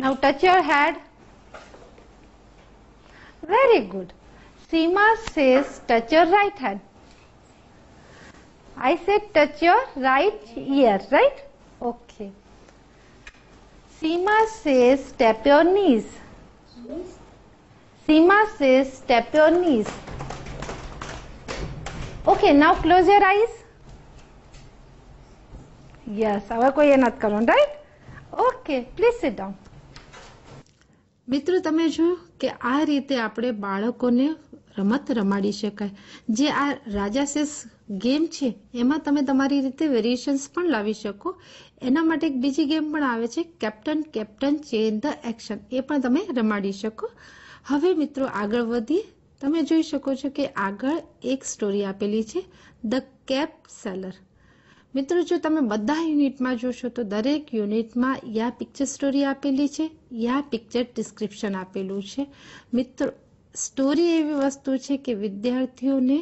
Now touch your head. Very good. Seema says touch your right hand. I said touch your right ear, right? Okay. Seema says tap your knees. Seema says tap your knees. Okay, now close your eyes. Yes, our koyenat karon, right? Okay, please sit down. મિત્રો તમે જો કે આ રીતે આપણે બાળકોને રમત રમાડી શકાય જે આ રાજાશેષ ગેમ છે એમાં તમે તમારી રીતે વેરિએશન્સ પણ લાવી શકો એના માટે એક બીજી ગેમ પણ આવે છે captain captain chain the action એ પણ તમે રમાડી શકો હવે મિત્રો આગળ વધીએ તમે જોઈ શકો છો કે આગળ એક સ્ટોરી આપેલી છે ધ કેપ સેલર મિત્રો જો તમે બધા યુનિટમાં જોશો તો દરેક યુનિટમાં યા પિક્ચર સ્ટોરી આપેલી છે યા પિક્ચર ડિસ્ક્રિપ્શન આપેલું છે મિત્રો સ્ટોરી એવી વસ્તુ છે કે વિદ્યાર્થીઓને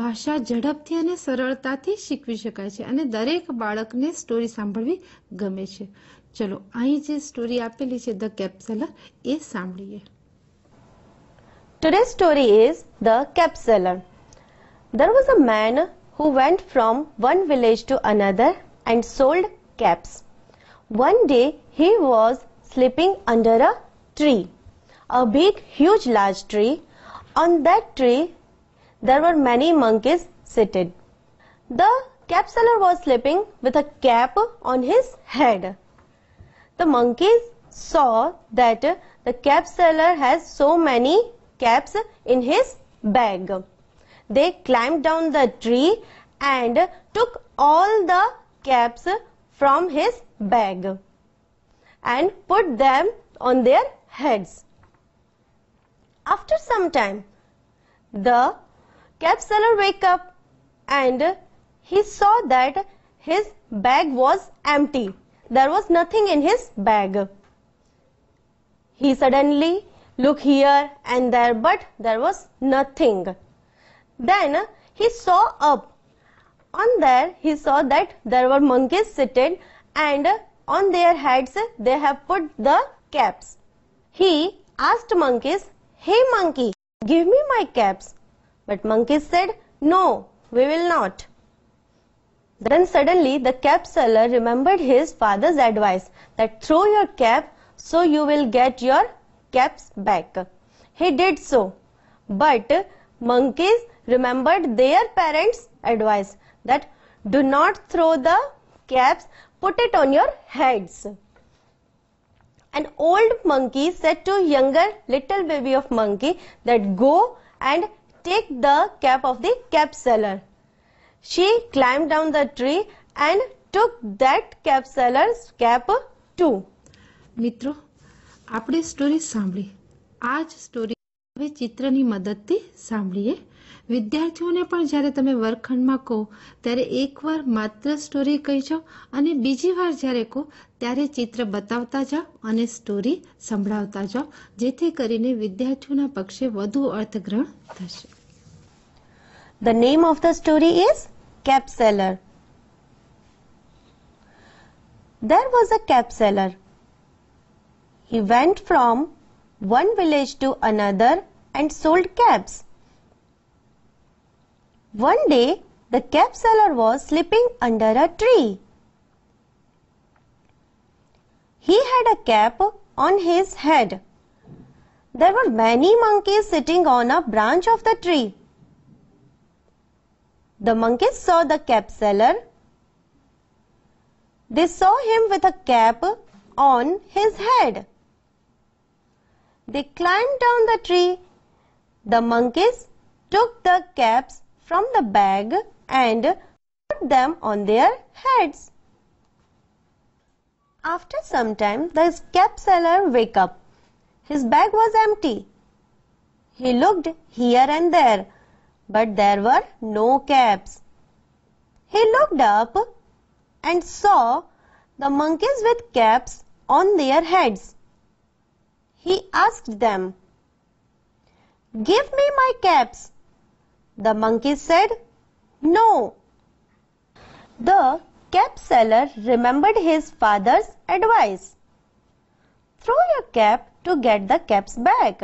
ભાષા ઝડપથી અને સરળતાથી શીખવી શકાય છે અને દરેક બાળકને સ્ટોરી સાંભળવી ગમે છે ચલો અહીં જે સ્ટોરી આપેલી છે ધ કેપ્સેલર એ સાંભળીએ today story is the cap seller there was a man who went from one village to another and sold caps. One day he was sleeping under a tree, a big, huge, large tree. On that tree there were many monkeys seated. The cap seller was sleeping with a cap on his head. The monkeys saw that the cap seller has so many caps in his bag. They climbed down the tree and took all the caps from his bag and put them on their heads. After some time, the cap seller wake up and he saw that his bag was empty. There was nothing in his bag. He suddenly looked here and there but there was nothing. Then he saw up. On there he saw that there were monkeys seated and on their heads they have put the caps. He asked monkeys, Hey monkey, give me my caps. But monkeys said, No, we will not. Then suddenly the cap seller remembered his father's advice that throw your cap so you will get your caps back. He did so. But monkeys remembered their parents advice that do not throw the caps put it on your heads an old monkey said to younger little baby of monkey that go and take the cap of the cap seller she climbed down the tree and took that cap seller's cap too Mitro, આપણે story સાંભળી આ જ story હવે ચિત્રની મદદથી સાંભળીએ વિદ્યાર્થીઓને પણ જ્યારે તમે વર્ગખંડમાં કહો ત્યારે એકવાર માત્ર સ્ટોરી કહી જાઓ અને બીજી વાર જ્યારે કહો ત્યારે ચિત્ર બતાવતા જાઓ અને સ્ટોરી સંભળાવતા જાઓ જેથી કરીને વિદ્યાર્થીઓના પક્ષે વધુ અર્થગ્રહણ થશે the name of the story is cap seller there was a cap seller. Went from one village to another and sold caps. One day, the cap seller was sleeping under a tree. He had a cap on his head. There were many monkeys sitting on a branch of the tree. The monkeys saw the cap seller. They saw him with a cap on his head. They climbed down the tree. The monkeys took the caps from the bag and put them on their heads. After some time, the cap seller wake up. His bag was empty. He looked here and there, but there were no caps. He looked up and saw the monkeys with caps on their heads he asked them, Give me my caps. The monkey said, No. The cap seller remembered his father's advice. Throw your cap to get the caps back.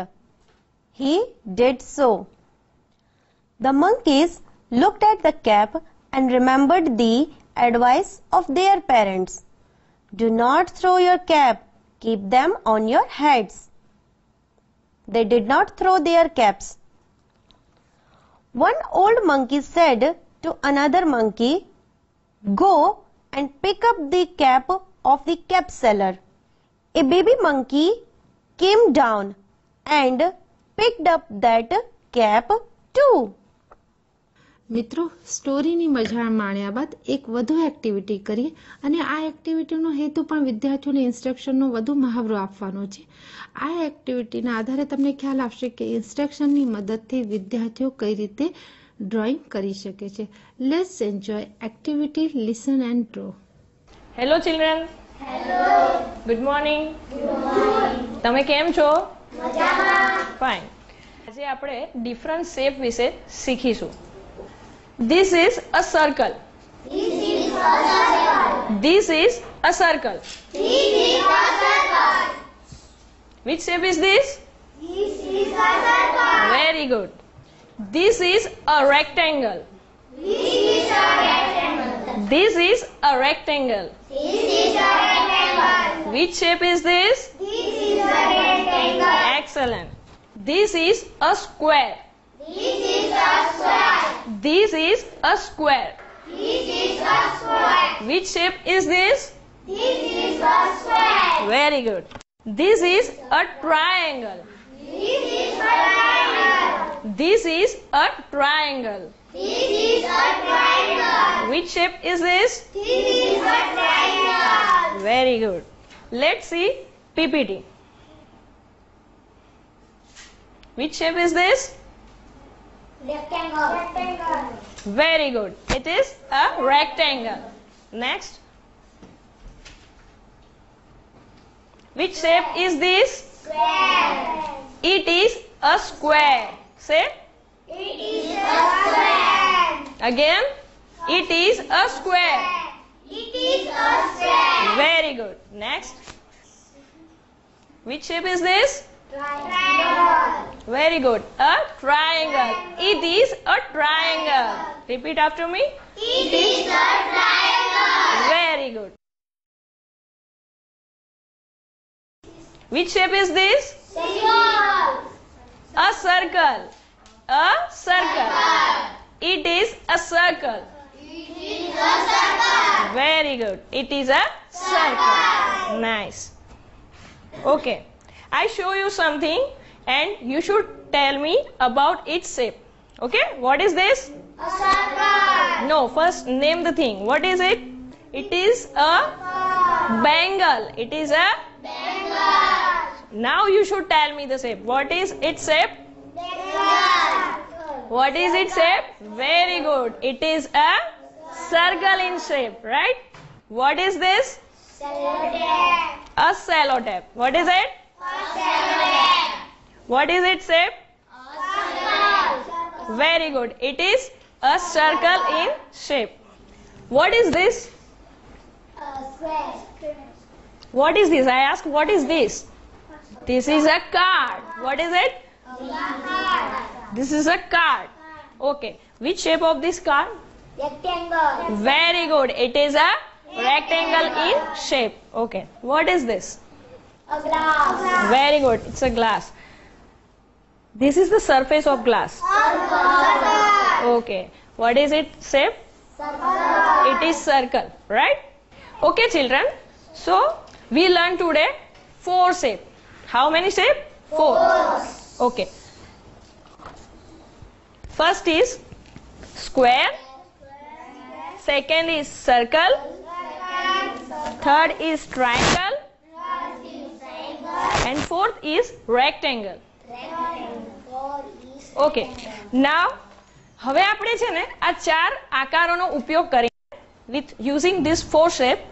He did so. The monkeys looked at the cap and remembered the advice of their parents. Do not throw your cap. Keep them on your heads. They did not throw their caps. One old monkey said to another monkey, Go and pick up the cap of the cap seller. A baby monkey came down and picked up that cap too. મિત્રો સ્ટોરીની મજા માણ્યા બાદ એક વધુ activity કરીએ અને આ એક્ટિવિટીનો હેતુ પણ વિદ્યાર્થીઓને ઇન્સ્ટ્રક્શનનો વધુ મહાવરો આપવાનો છે આ એક્ટિવિટીના આધારે તમને ખ્યાલ આવશે કે ઇન્સ્ટ્રક્શનની મદદથી વિદ્યાર્થીઓ કઈ રીતે ડ્રોઈંગ કરી શકે છે let's enjoy activity listen and draw hello children good morning તમે કેમ છો ફાઇન આજે આપણે ડિફરન્ટ શેપ વિશે શીખીશું This is a circle. This is a circle. This is a circle. Which shape is this? This is a circle. Very good. This is a rectangle. This is a rectangle. This is a rectangle. This is a rectangle. Which shape is this? This is a rectangle. Excellent. This is a square. This is this is a square. This is a square. Which shape is this? This is a square. Very good. This is a triangle. This is a triangle. This is a triangle. This is a triangle. Which shape is this? This is a triangle. Very good. Let's see PPT. Which shape is this? Rectangle. Rectangle. Very good. It is a rectangle. Next. Which shape is this? Square. It is a square. Say. It is a square. Again. It is a square. It is a square. Very good. Next. Which shape is this? Triangle. Very good. A triangle. It is a triangle. Repeat after me. It is a triangle. Very good. Which shape is this? Circle. A circle. A circle. It is a circle. It is a circle. Very good. It is a circle. Nice. Okay. I show you something and you should tell me about its shape. Okay, what is this? A circle. No, first name the thing. What is it? It is a bangle. It is a bangle. Now you should tell me the shape. What is its shape? Bangle. What is its shape? Very good. It is a circle in shape, right? What is this? Cellotape. A cellotape. What is it? What is it, shape? Very good. It is a circle in shape. What is this? What is this? I ask what is this? This is a card. What is it? This is a card. Okay. Which shape of this card? Rectangle. Very good. It is a rectangle in shape. Okay. What is this? A glass. Very good. It's a glass. This is the surface of glass. Circle. Okay. What is it shape? Circle. It is circle, right? Okay, children. So we learned today four shape. How many shape? Four. four. Okay. First is square. square. Second is circle. Third is triangle. And fourth is rectangle. Okay now હવે આપણે છે ને આ ચાર આકારોનો ઉપયોગ કરીને with using this four shape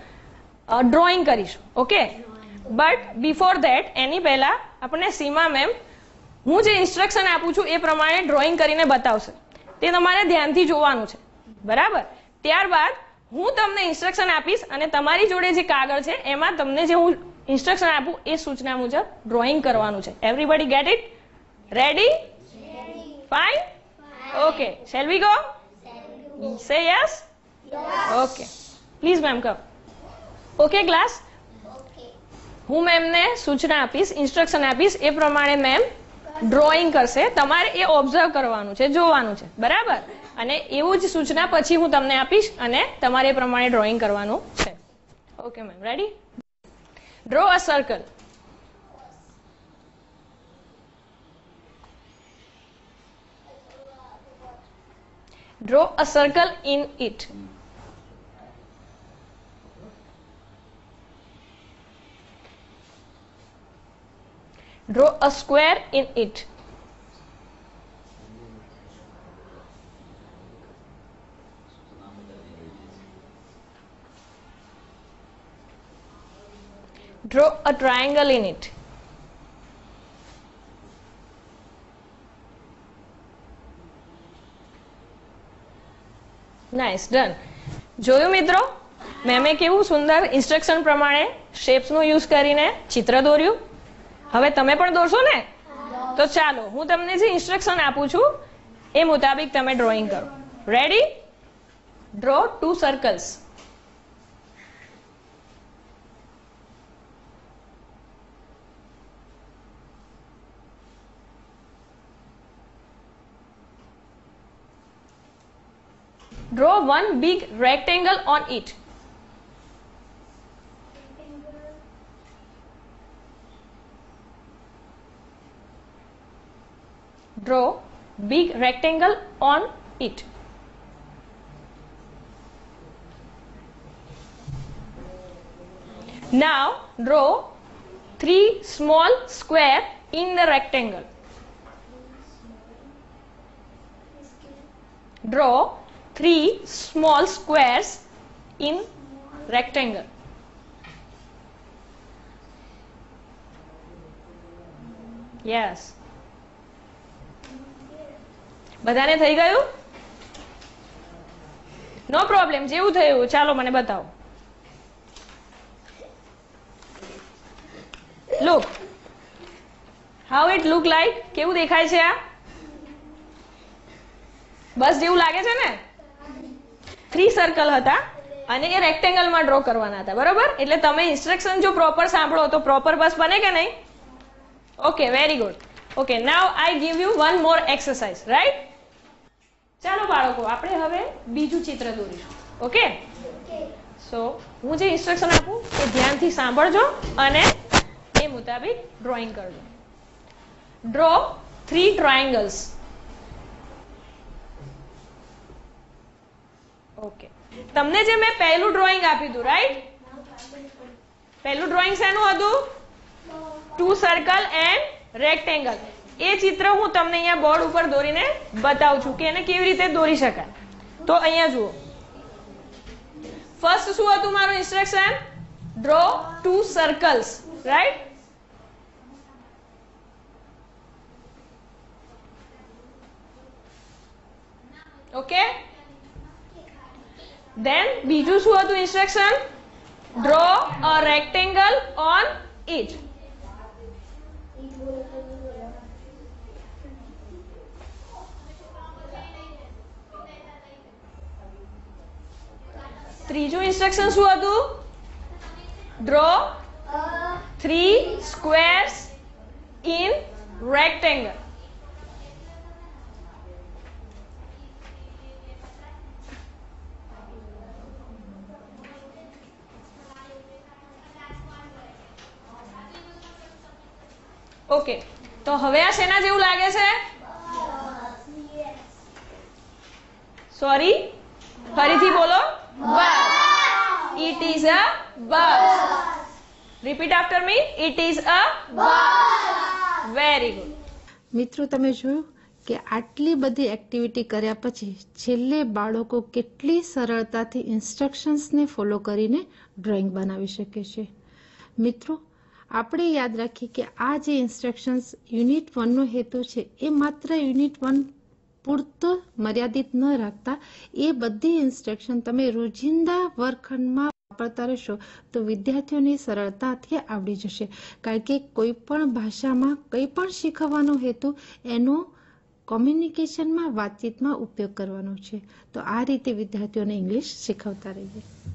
drawing કરીશું ઓકે બટ બિફોર ધેટ એની પહેલા આપણને સીમા મેમ હું જે ઇન્સ્ટ્રક્શન આપું છું એ પ્રમાણે ડ્રોઈંગ કરીને બતાવશે તે તમારે ધ્યાનથી જોવાનું છે બરાબર ત્યારબાદ હું તમને ઇન્સ્ટ્રક્શન આપીશ અને તમારી જોડે જે કાગળ છે એમાં તમને જે હું ઇન્સ્ટ્રક્શન આપું એ સૂચના મુજબ ડ્રોઈંગ કરવાનું છે everybody get it ready fine okay shall we go say yes okay please ma'am કહો ઓકે ક્લાસ હું મેમને સૂચના આપીશ ઇન્સ્ટ્રક્શન આપીશ એ પ્રમાણે મેમ ડ્રોઈંગ કરશે તમારે એ ઓબ્ઝર્વ કરવાનું છે જોવાનું છે બરાબર અને એવું જ સૂચના પછી હું તમને આપીશ અને તમારે એ પ્રમાણે ડ્રોઈંગ કરવાનું છે okay ma'am ready Draw a circle. Draw a circle in it. Draw a square in it. Draw a triangle in it. Nice done જોયું મિત્રો મેમે કેવું સુંદર ઇન્સ્ટ્રક્શન પ્રમાણે શેપ્સનો યુઝ કરીને ચિત્ર દોર્યું હવે તમે પણ દોરશો ને તો ચાલો હું તમને જે ઇન્સ્ટ્રક્શન આપું છું એ મુતાબિક તમે ડ્રોઈંગ કરો ready draw two circles draw one big rectangle on it draw big rectangle on it now draw three small square in the rectangle draw three small squares in rectangle. Yes. બધાને થઈ ગયું નો problem જેવું થયું ચાલો મને બતાવો look how it look like કેવું દેખાય છે આ બસ જેવું લાગે છે ને થ્રી સર્કલ હતા અને એ રેક્ટેંગલમાં ડ્રો કરવાના હતા બરોબર એટલે તમે ઇન્સ્ટ્રક્શન જો પ્રોપર સાંભળો તો પ્રોપર બસ બને કે નહીં okay very good okay now I give you one more exercise right ચાલો બાળકો આપણે હવે બીજું ચિત્ર દોરીશું ઓકે સો હું જે ઇન્સ્ટ્રક્શન આપું એ ધ્યાનથી સાંભળજો અને એ મુતાબિક ડ્રોઈંગ કરજો ડ્રો થ્રી ટ્રાયંગલ્સ ઓકે તમને જે મેં પહેલું ડ્રોઈંગ આપી દઉં રાઈટ પહેલું ડ્રોઈંગ શેનું હતું ટુ સર્કલ એન્ડ રેક્ટેંગલ એ ચિત્ર હું તમને અહીંયા બોર્ડ ઉપર દોરીને બતાવું છું કે એને કેવી રીતે દોરી શકાય તો અહીંયા જુઓ ફર્સ્ટ શું હતું મારું instruction draw two circles right okay then બીજું શું હતું instruction draw a rectangle on it ત્રીજું ઇન્સ્ટ્રક્શન શું હતું draw a 3 square in rectangle okay તો હવે આ શેના જેવું લાગે છે સોરી ફરીથી બોલો bus it is a bus repeat after me it is a very good મિત્રો તમે જોયું કે આટલી બધી એક્ટિવિટી કર્યા પછી છેલ્લે બાળકો કેટલી સરળતાથી ઇન્સ્ટ્રક્શન્સને ફોલો કરીને ડ્રોઈંગ બનાવી શકે છે મિત્રો આપણે યાદ રાખીએ કે આ જે ઇન્સ્ટ્રક્શન્સ યુનિટ વનનો હેતુ છે એ માત્ર યુનિટ વન પૂરતો મર્યાદિત ન રાખતા એ બધી ઇન્સ્ટ્રક્શન તમે રોજિંદા વર્ગખંડમાં વાપરતા રહેશો તો વિદ્યાર્થીઓની સરળતાથી આવડી જશે કારણ કે કોઈ પણ ભાષામાં કંઈ પણ શીખવવાનો હેતુ એનો કોમ્યુનિકેશનમાં વાતચીતમાં ઉપયોગ કરવાનો છે તો આ રીતે વિદ્યાર્થીઓને ઇંગ્લિશ શીખવતા રહીએ